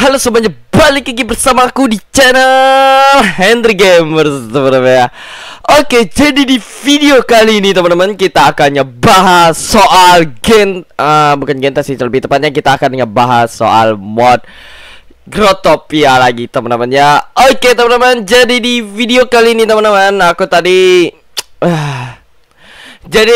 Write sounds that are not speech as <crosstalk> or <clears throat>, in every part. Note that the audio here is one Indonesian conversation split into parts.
Halo semuanya, balik lagi bersama aku di channel Henry Gamers teman-teman ya Oke, jadi di video kali ini teman-teman kita akan ngebahas soal gen uh, Bukan gen sih, lebih tepatnya kita akan ngebahas soal mod Grotopia lagi teman-teman ya Oke teman-teman, jadi di video kali ini teman-teman Aku tadi... Uh, jadi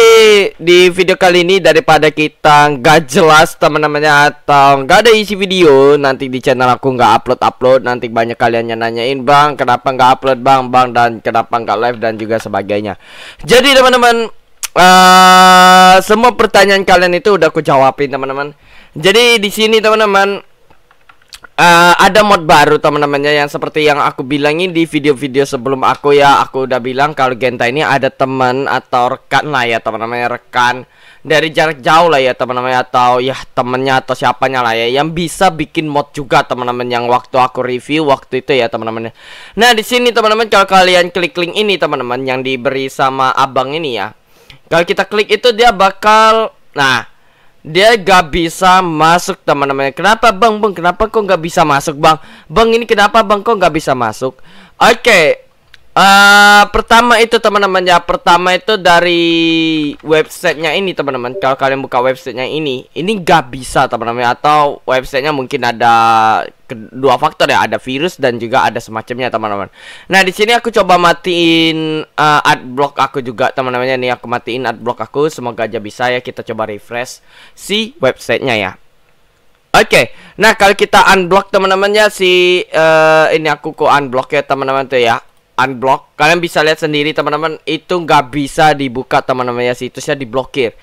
di video kali ini daripada kita nggak jelas teman-temannya atau nggak ada isi video nanti di channel aku nggak upload upload nanti banyak kalian yang nanyain bang kenapa nggak upload bang bang dan kenapa nggak live dan juga sebagainya. Jadi teman-teman uh, semua pertanyaan kalian itu udah aku jawabin teman-teman. Jadi di sini teman-teman uh, ada mod baru teman-temannya yang seperti yang aku bilangin di video-video sebelum aku ya aku udah bilang kalau Genta ini ada teman atau rekan lah ya teman-temannya rekan dari jarak jauh lah ya teman-temannya atau ya temennya atau siapanya lah ya yang bisa bikin mod juga teman-teman yang waktu aku review waktu itu ya teman-temannya. Nah di sini teman-teman kalau kalian klik link ini teman-teman yang diberi sama abang ini ya kalau kita klik itu dia bakal nah dia gak bisa masuk teman-teman kenapa bang bang kenapa kok gak bisa masuk bang bang ini kenapa bang kok gak bisa masuk oke okay, Uh, pertama itu teman-teman ya pertama itu dari websitenya ini teman-teman kalau kalian buka websitenya ini ini nggak bisa teman-teman atau websitenya mungkin ada kedua faktor ya ada virus dan juga ada semacamnya teman-teman nah di sini aku coba matiin uh, adblock aku juga teman-teman ya nih aku matiin adblock aku semoga aja bisa ya kita coba refresh si websitenya ya Oke, okay. nah kalau kita unblock teman-teman ya si uh, ini aku ku unblock ya teman-teman tuh ya unblock kalian bisa lihat sendiri teman-teman itu nggak bisa dibuka teman-teman ya situsnya diblokir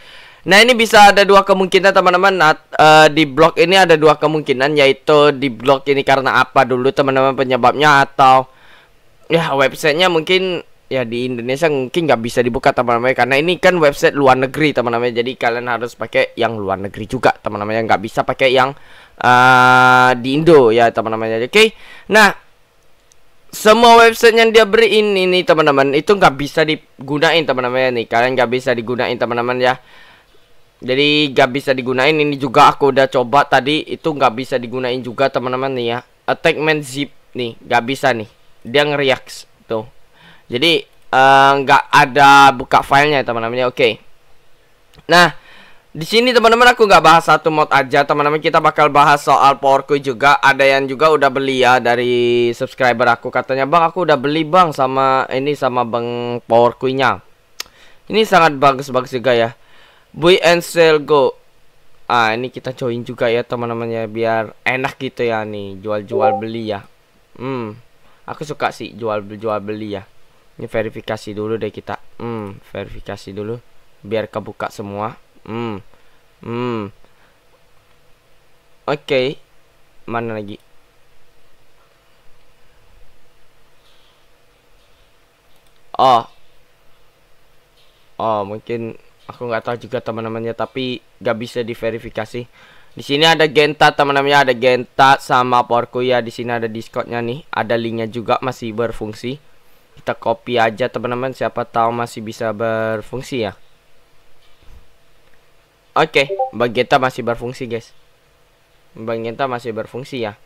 nah ini bisa ada dua kemungkinan teman-teman uh, di blok ini ada dua kemungkinan yaitu di blok ini karena apa dulu teman-teman penyebabnya atau ya websitenya mungkin ya di Indonesia mungkin nggak bisa dibuka teman-teman karena ini kan website luar negeri teman-teman jadi kalian harus pakai yang luar negeri juga teman-teman yang nggak bisa pakai yang uh, di Indo ya teman-teman ya. oke okay? nah semua website yang dia beri ini teman-teman itu nggak bisa digunain teman-teman ya nih kalian nggak bisa digunain teman-teman ya jadi nggak bisa digunain ini juga aku udah coba tadi itu nggak bisa digunain juga teman-teman nih ya attachment zip nih nggak bisa nih dia ngeriak tuh jadi eh, nggak uh, ada buka filenya teman-teman ya oke okay. nah di sini teman-teman aku nggak bahas satu mod aja teman-teman kita bakal bahas soal power powerku juga ada yang juga udah beli ya dari subscriber aku katanya bang aku udah beli bang sama ini sama bang power powerkuinya ini sangat bagus-bagus juga ya Buy and sell go ah ini kita join juga ya teman temannya biar enak gitu ya nih jual-jual beli ya hmm aku suka sih jual-jual beli ya ini verifikasi dulu deh kita hmm verifikasi dulu biar kebuka semua Hmm. Hmm. Oke. Okay. Mana lagi? Oh. Oh, mungkin aku nggak tahu juga teman-temannya tapi nggak bisa diverifikasi. Di sini ada Genta, teman-temannya ada Genta sama Porku ya. Di sini ada Discordnya nih. Ada linknya juga masih berfungsi. Kita copy aja teman-teman siapa tahu masih bisa berfungsi ya. Oke, okay, Genta masih berfungsi, guys. Genta masih berfungsi ya.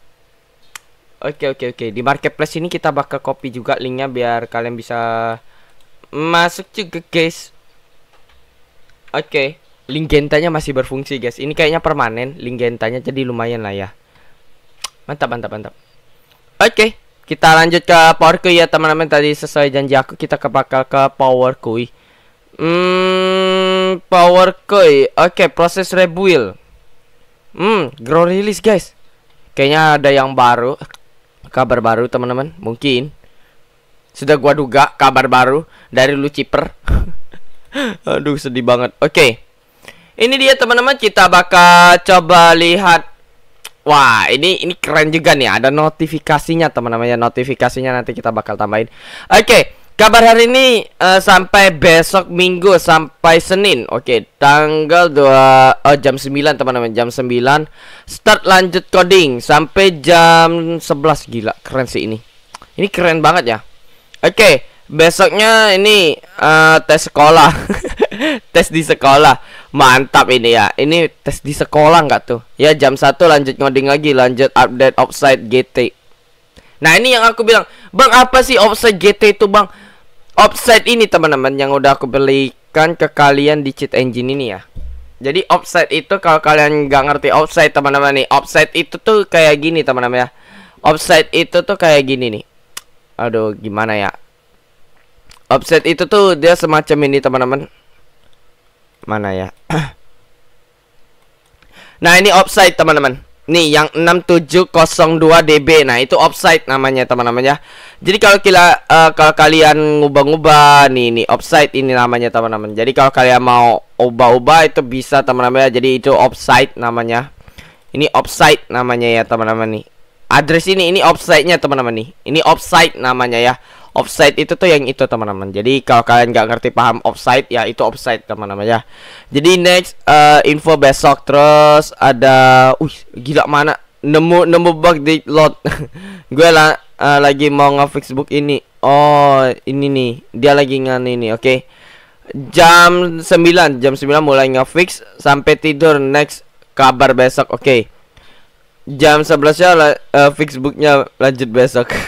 Oke, okay, oke, okay, oke. Okay. Di marketplace ini kita bakal copy juga linknya biar kalian bisa masuk juga, guys. Oke, okay. link gentanya masih berfungsi, guys. Ini kayaknya permanen link gentanya jadi lumayan lah ya. Mantap, mantap, mantap. Oke, okay. kita lanjut ke power kui ya, teman-teman. Tadi sesuai janji aku kita bakal ke power kui. Hmm power koi. Oke, okay, proses rebuild. Hmm, grow release guys. Kayaknya ada yang baru. Kabar baru teman-teman, mungkin. Sudah gua duga kabar baru dari Lucifer. <laughs> Aduh, sedih banget. Oke. Okay. Ini dia teman-teman, kita bakal coba lihat Wah, ini ini keren juga nih. Ada notifikasinya teman-teman ya. Notifikasinya nanti kita bakal tambahin. Oke. Okay. Kabar hari ini uh, sampai besok Minggu sampai Senin. Oke, okay, tanggal 2 oh, jam 9 teman-teman, jam 9 start lanjut coding sampai jam 11 gila, keren sih ini. Ini keren banget ya. Oke, okay, besoknya ini uh, tes sekolah. <laughs> tes di sekolah. Mantap ini ya. Ini tes di sekolah nggak tuh? Ya jam 1 lanjut coding lagi, lanjut update offside GT. Nah, ini yang aku bilang, Bang, apa sih offside GT itu, Bang? offset ini teman-teman yang udah aku belikan ke kalian di cheat engine ini ya jadi offset itu kalau kalian nggak ngerti offset teman-teman nih offset itu tuh kayak gini teman-teman ya offset itu tuh kayak gini nih aduh gimana ya offset itu tuh dia semacam ini teman-teman mana ya <clears throat> nah ini offset teman-teman Nih yang 6702 dB. Nah, itu offside namanya teman-teman ya. Jadi kalau kila, uh, kalau kalian ngubah-ngubah nih ini offside ini namanya teman-teman. Jadi kalau kalian mau ubah-ubah itu bisa teman-teman ya. Jadi itu offside namanya. Ini offside namanya ya teman-teman nih. Address ini ini offside-nya teman-teman nih. Ini offside namanya ya offside itu tuh yang itu teman-teman jadi kalau kalian nggak ngerti paham offside ya itu offside teman-teman ya jadi next uh, info besok terus ada uh gila mana nemu nemu bug di lot. <laughs> gue lah eh, uh, lagi mau ngefix book ini oh ini nih dia lagi ngan ini oke okay. jam 9 jam 9 mulai ngefix sampai tidur next kabar besok oke okay. jam 11 ya uh, booknya lanjut besok <laughs>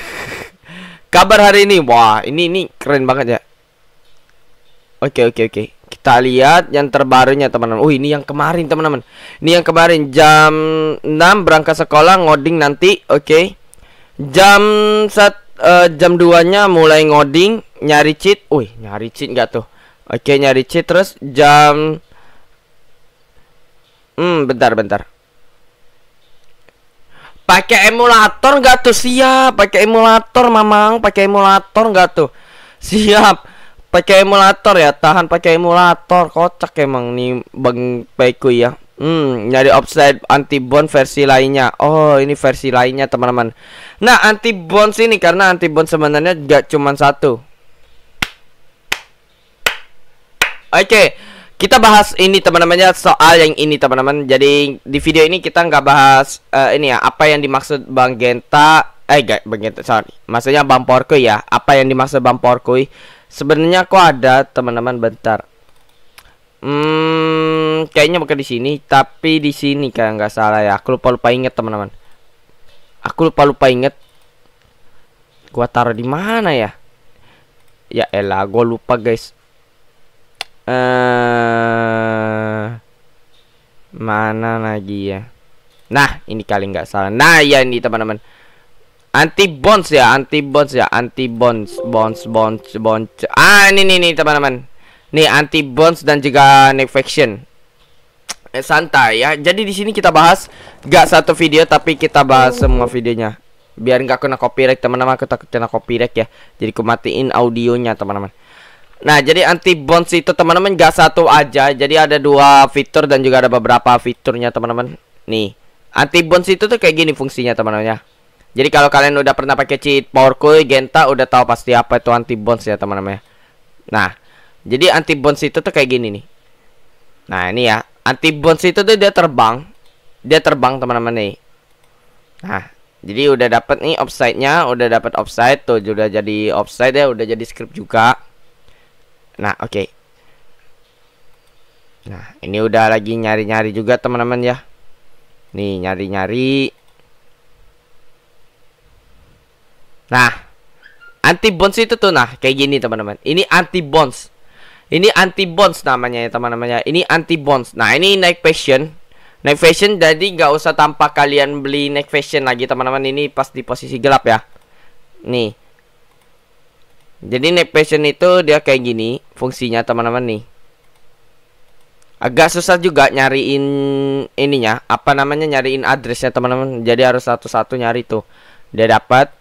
Kabar hari ini, wah ini ini keren banget ya. Oke oke oke. Kita lihat yang terbarunya teman-teman. Oh ini yang kemarin teman-teman. Ini yang kemarin jam 6 berangkat sekolah ngoding nanti. Oke. Jam set uh, jam 2-nya mulai ngoding nyari cheat. Wih nyari cheat nggak tuh? Oke nyari cheat terus jam Hmm bentar bentar pakai emulator nggak tuh siap pakai emulator mamang pakai emulator nggak tuh siap pakai emulator ya tahan pakai emulator kocak emang nih bang Peku ya hmm nyari offset antibon versi lainnya oh ini versi lainnya teman-teman nah antibon sini karena antibon sebenarnya gak cuman satu oke okay kita bahas ini teman-temannya soal yang ini teman-teman. Jadi di video ini kita nggak bahas uh, ini ya apa yang dimaksud Bang Genta eh guys, Bang Genta sorry. Maksudnya Bang Porco ya. Apa yang dimaksud Bang Porco Sebenarnya kok ada teman-teman bentar. Hmm, kayaknya bukan di sini, tapi di sini kayak nggak salah ya. Aku lupa lupa inget teman-teman. Aku lupa lupa inget. Gua taruh di mana ya? Ya elah, gua lupa guys. Eh, mana lagi ya nah ini kali nggak salah nah ya ini teman-teman anti bonds ya anti bonds ya anti bonds bonds bonds bonds ah ini nih nih teman-teman nih anti bonds dan juga nefaction eh, santai ya jadi di sini kita bahas nggak satu video tapi kita bahas semua videonya biar nggak kena copyright teman-teman Kita takut kena copyright ya jadi aku audionya teman-teman Nah, jadi anti bounce itu teman-teman gak satu aja, jadi ada dua fitur dan juga ada beberapa fiturnya teman-teman. Nih, anti bounce itu tuh kayak gini fungsinya teman-teman ya. Jadi kalau kalian udah pernah pakai cheat power coil genta udah tahu pasti apa itu anti bounce ya teman-teman ya. Nah, jadi anti bounce itu tuh kayak gini nih. Nah, ini ya. Anti bounce itu tuh dia terbang. Dia terbang teman-teman nih. Nah, jadi udah dapat nih offside-nya, udah dapat offside tuh, udah jadi offside ya, udah jadi script juga. Nah, oke. Okay. Nah, ini udah lagi nyari-nyari juga teman-teman ya. Nih, nyari-nyari. Nah, anti itu tuh nah kayak gini teman-teman. Ini anti Ini anti namanya ya teman-teman ya. Ini anti Nah, ini naik fashion. Naik fashion jadi nggak usah tanpa kalian beli naik fashion lagi teman-teman. Ini pas di posisi gelap ya. Nih. Jadi neck passion itu dia kayak gini fungsinya teman-teman nih. Agak susah juga nyariin ininya, apa namanya nyariin addressnya teman-teman. Jadi harus satu-satu nyari tuh. Dia dapat.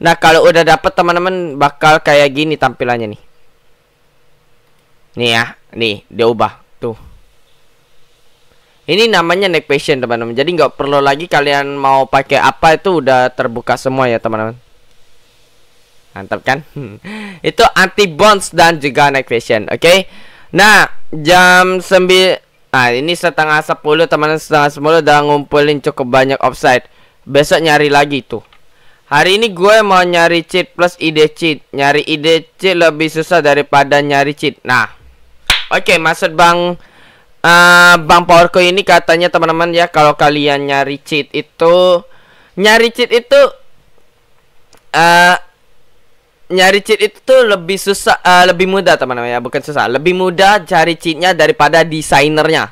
Nah, kalau udah dapat teman-teman bakal kayak gini tampilannya nih. Nih ya, nih dia ubah tuh. Ini namanya neck passion teman-teman. Jadi nggak perlu lagi kalian mau pakai apa itu udah terbuka semua ya teman-teman mantap kan <laughs> itu anti bounce dan juga night vision oke okay? nah jam 9 nah ini setengah sepuluh teman-teman setengah sepuluh udah ngumpulin cukup banyak offside besok nyari lagi tuh hari ini gue mau nyari cheat plus ide cheat nyari ide cheat lebih susah daripada nyari cheat nah oke okay, maksud bang uh, Bang Powerco ini katanya teman-teman ya kalau kalian nyari cheat itu nyari cheat itu eh uh, nyari cheat itu tuh lebih susah uh, lebih mudah teman-teman ya bukan susah lebih mudah cari cheatnya daripada desainernya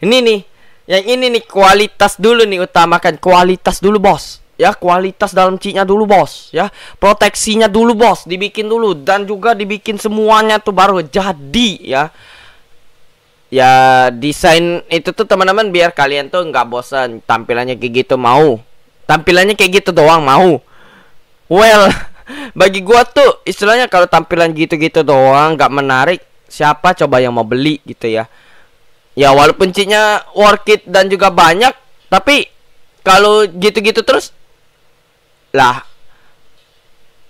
ini nih yang ini nih kualitas dulu nih utamakan kualitas dulu bos ya kualitas dalam cheatnya dulu bos ya proteksinya dulu bos dibikin dulu dan juga dibikin semuanya tuh baru jadi ya ya desain itu tuh teman-teman biar kalian tuh nggak bosan tampilannya kayak gitu mau tampilannya kayak gitu doang mau well bagi gua tuh istilahnya kalau tampilan gitu-gitu doang nggak menarik siapa coba yang mau beli gitu ya ya walaupun cinya worth it dan juga banyak tapi kalau gitu-gitu terus lah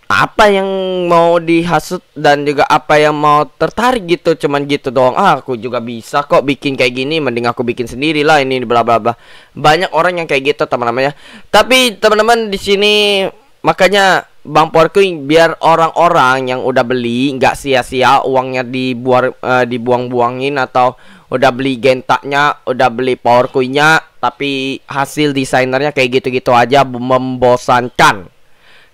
apa yang mau dihasut dan juga apa yang mau tertarik gitu cuman gitu doang ah, aku juga bisa kok bikin kayak gini mending aku bikin sendiri lah ini bla bla bla banyak orang yang kayak gitu teman-teman ya tapi teman-teman di sini makanya Bang Porking biar orang-orang yang udah beli nggak sia-sia uangnya dibuar uh, dibuang-buangin atau udah beli gentaknya, udah beli power nya tapi hasil desainernya kayak gitu-gitu aja membosankan.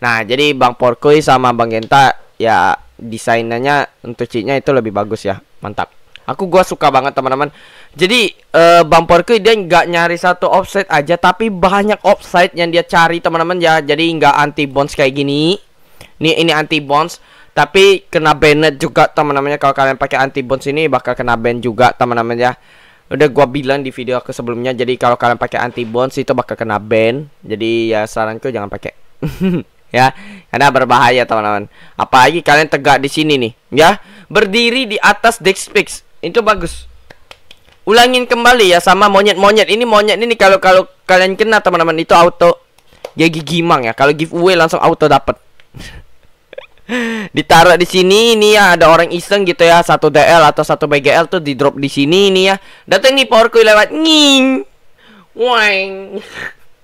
Nah, jadi Bang Porkui sama Bang Genta ya desainernya untuk cinya itu lebih bagus ya. Mantap. Aku gua suka banget teman-teman. Jadi uh, Bang Porky dia nggak nyari satu offset aja tapi banyak offset yang dia cari teman-teman ya. Jadi nggak anti bounce kayak gini. Nih ini anti bounce tapi kena banned juga teman-temannya kalau kalian pakai anti bounce ini bakal kena ban juga teman-teman ya. Udah gua bilang di video aku sebelumnya jadi kalau kalian pakai anti bounce itu bakal kena ban. Jadi ya saranku jangan pakai. <laughs> ya karena berbahaya teman-teman apalagi kalian tegak di sini nih ya berdiri di atas deck space itu bagus. Ulangin kembali ya sama monyet-monyet. Ini monyet ini kalau kalau kalian kena teman-teman itu auto ya gigi mang ya. Kalau giveaway langsung auto dapat. <laughs> ditaruh di sini ini ya ada orang iseng gitu ya satu DL atau satu BGL tuh di drop di sini ini ya datang nih powerku lewat nging weng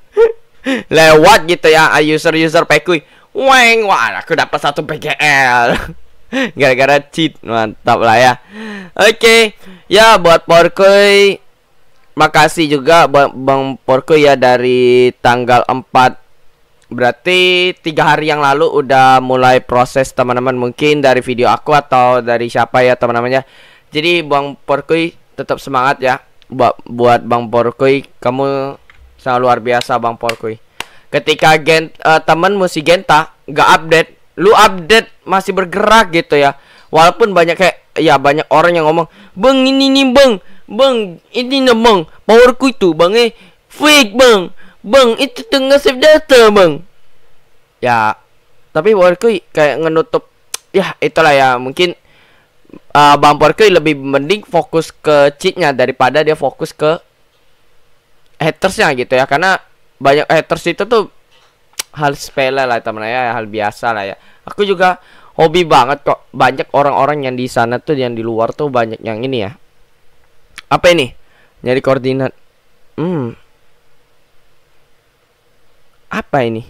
<laughs> lewat gitu ya user user pekui weng wah aku dapat satu BGL <laughs> <laughs> gara-gara cheat mantap lah ya oke okay. ya buat porkoi makasih juga buat bang porkoi ya dari tanggal 4 Berarti tiga hari yang lalu udah mulai proses teman-teman mungkin dari video aku atau dari siapa ya teman-temannya. Jadi Bang porkoi tetap semangat ya buat buat Bang porkoi kamu sangat luar biasa Bang porkoi Ketika gen uh, eh, teman musi Genta nggak update lu update masih bergerak gitu ya walaupun banyak kayak ya banyak orang yang ngomong bang ini nih bang bang ini nih bang powerku itu bang eh fake bang bang itu tengah save data bang ya tapi powerku kayak ngenutup ya itulah ya mungkin uh, eh, bang powerku lebih mending fokus ke cheatnya daripada dia fokus ke hatersnya gitu ya karena banyak haters itu tuh hal sepele lah teman ya hal biasa lah ya aku juga hobi banget kok banyak orang-orang yang di sana tuh yang di luar tuh banyak yang ini ya apa ini nyari koordinat hmm apa ini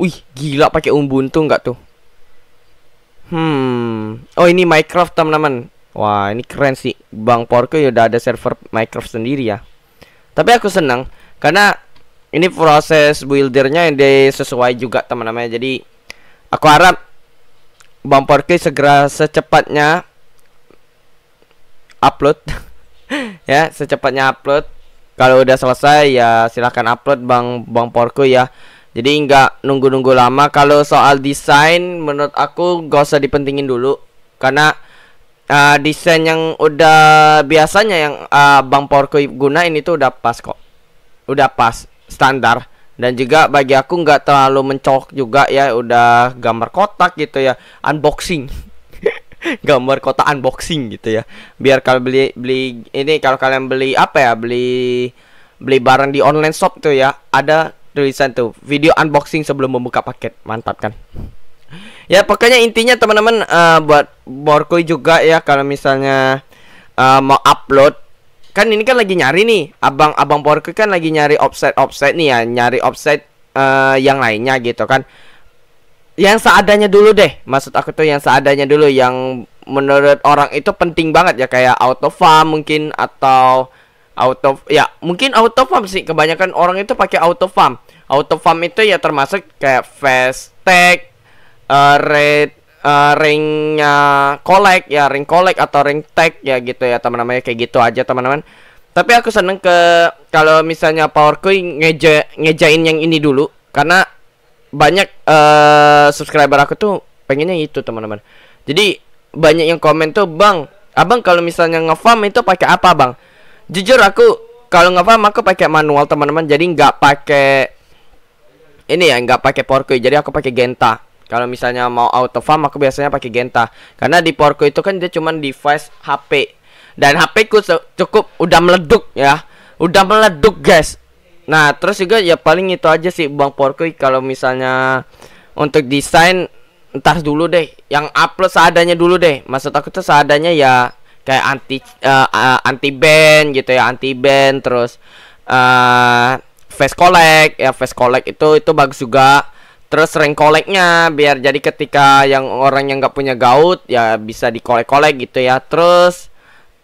Wih, gila pakai Ubuntu nggak tuh? Hmm. Oh, ini Minecraft, teman-teman. Wah ini keren sih Bang Porco ya udah ada server Minecraft sendiri ya Tapi aku senang Karena ini proses buildernya yang sesuai juga teman-teman Jadi aku harap Bang Porco segera secepatnya Upload <laughs> Ya secepatnya upload Kalau udah selesai ya silahkan upload Bang, Bang Porco ya jadi nggak nunggu-nunggu lama kalau soal desain menurut aku gak usah dipentingin dulu karena uh, desain yang udah biasanya yang uh, Bang Porco gunain itu udah pas kok. Udah pas standar dan juga bagi aku nggak terlalu mencok juga ya udah gambar kotak gitu ya unboxing <laughs> gambar kotak unboxing gitu ya biar kalau beli beli ini kalau kalian beli apa ya beli beli barang di online shop tuh ya ada tulisan tuh video unboxing sebelum membuka paket mantap kan Ya pokoknya intinya teman-teman uh, buat Borkoi juga ya kalau misalnya uh, mau upload kan ini kan lagi nyari nih abang abang Borkoi kan lagi nyari offset offset nih ya nyari offset uh, yang lainnya gitu kan yang seadanya dulu deh maksud aku tuh yang seadanya dulu yang menurut orang itu penting banget ya kayak auto farm mungkin atau auto ya mungkin auto farm sih kebanyakan orang itu pakai auto farm auto farm itu ya termasuk kayak fast tag uh, eh, red uh, eh, ringnya kolek ya ring kolek atau ring tag ya gitu ya teman-teman ya, kayak gitu aja teman-teman tapi aku seneng ke kalau misalnya power coin ngeja ngejain yang ini dulu karena banyak uh, subscriber aku tuh pengennya itu teman-teman jadi banyak yang komen tuh bang abang kalau misalnya ngefarm itu pakai apa bang jujur aku kalau ngefarm aku pakai manual teman-teman jadi nggak pakai ini ya nggak pakai power coin jadi aku pakai genta kalau misalnya mau auto farm aku biasanya pakai Genta karena di Porco itu kan dia cuman device HP dan HP ku cukup udah meleduk ya. Udah meleduk guys. Nah, terus juga ya paling itu aja sih Bang Porco kalau misalnya untuk desain entar dulu deh yang upload seadanya dulu deh maksud aku tuh seadanya ya kayak anti uh, eh, uh, eh, anti band gitu ya anti band terus uh, face collect ya face collect itu itu bagus juga Terus rank koleknya biar jadi ketika yang orang yang nggak punya gaut ya bisa dikolek-kolek gitu ya. Terus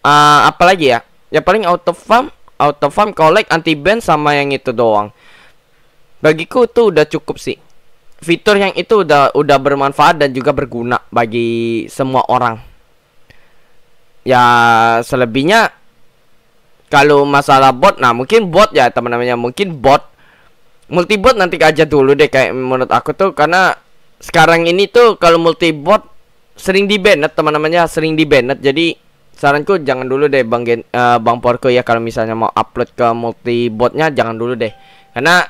uh, apa lagi ya? Ya paling auto farm, auto farm kolek anti ban sama yang itu doang. Bagiku tuh udah cukup sih. Fitur yang itu udah udah bermanfaat dan juga berguna bagi semua orang. Ya selebihnya kalau masalah bot nah mungkin bot ya teman-temannya mungkin bot multibot nanti aja dulu deh kayak menurut aku tuh karena sekarang ini tuh kalau multibot sering di banned teman-temannya sering di banned jadi saranku jangan dulu deh bang Gen, uh, bang Porko ya kalau misalnya mau upload ke multibotnya jangan dulu deh karena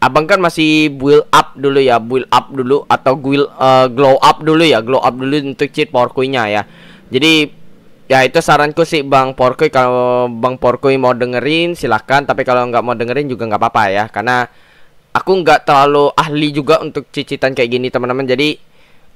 abang kan masih build up dulu ya build up dulu atau build uh, eh, glow up dulu ya glow up dulu untuk cheat porkunya ya jadi ya itu saranku sih bang porkoi kalau bang porkoi mau dengerin silahkan tapi kalau nggak mau dengerin juga nggak apa-apa ya karena aku nggak terlalu ahli juga untuk cicitan kayak gini teman-teman jadi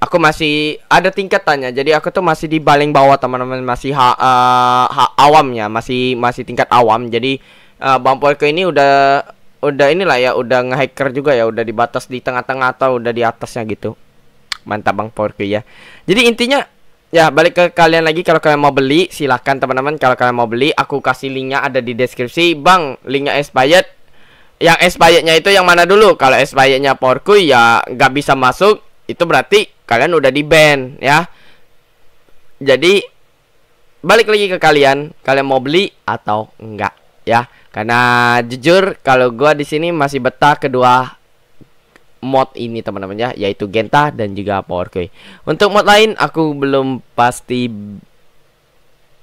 aku masih ada tingkatannya jadi aku tuh masih di baling bawah teman-teman masih ha, uh, ha awamnya masih masih tingkat awam jadi uh, bang Polke ini udah udah inilah ya udah ngehacker juga ya udah di batas di tengah-tengah atau udah di atasnya gitu mantap bang Polke ya jadi intinya ya balik ke kalian lagi kalau kalian mau beli silahkan teman-teman kalau kalian mau beli aku kasih linknya ada di deskripsi bang linknya expired yang Payetnya itu yang mana dulu kalau Payetnya porku ya nggak bisa masuk itu berarti kalian udah di ban ya jadi balik lagi ke kalian kalian mau beli atau enggak ya karena jujur kalau gua di sini masih betah kedua mod ini teman-teman ya yaitu Genta dan juga Powerkey untuk mod lain aku belum pasti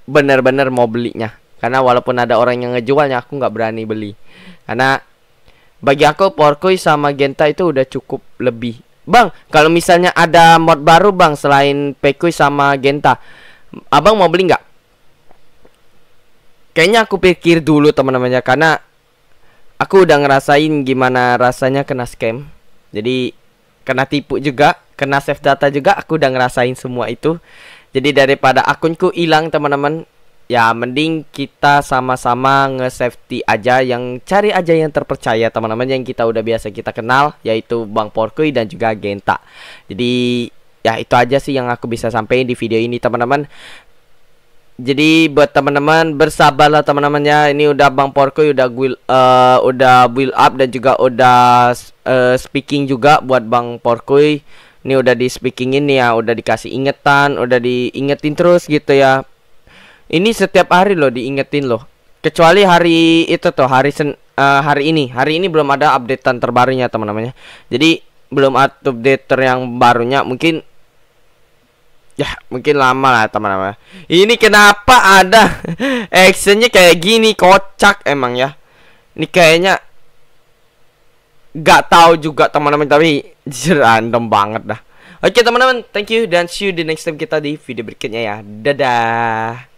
bener-bener mau belinya karena walaupun ada orang yang ngejualnya aku nggak berani beli karena bagi aku Porkoi sama Genta itu udah cukup lebih. Bang, kalau misalnya ada mod baru bang selain Pekui sama Genta, abang mau beli nggak? Kayaknya aku pikir dulu teman-temannya karena aku udah ngerasain gimana rasanya kena scam. Jadi kena tipu juga, kena save data juga, aku udah ngerasain semua itu. Jadi daripada akunku hilang teman-teman, ya mending kita sama-sama nge-safety aja yang cari aja yang terpercaya teman-teman yang kita udah biasa kita kenal yaitu Bang Porkui dan juga Genta. Jadi ya itu aja sih yang aku bisa sampaikan di video ini teman-teman. Jadi buat teman-teman bersabarlah teman-teman ya. Ini udah Bang Porkui udah build uh, eh, udah build up dan juga udah uh, speaking juga buat Bang Porkui. Ini udah di speaking ini ya, udah dikasih ingetan, udah diingetin terus gitu ya ini setiap hari loh diingetin loh. Kecuali hari itu tuh hari sen uh, hari ini. Hari ini belum ada updatean terbarunya teman-temannya. Jadi belum ada update ter yang barunya mungkin ya mungkin lama lah teman-teman. Ini kenapa ada <laughs> actionnya kayak gini kocak emang ya. Ini kayaknya gak tahu juga teman-teman tapi random banget dah. Oke teman-teman, thank you dan see you di next time kita di video berikutnya ya. Dadah.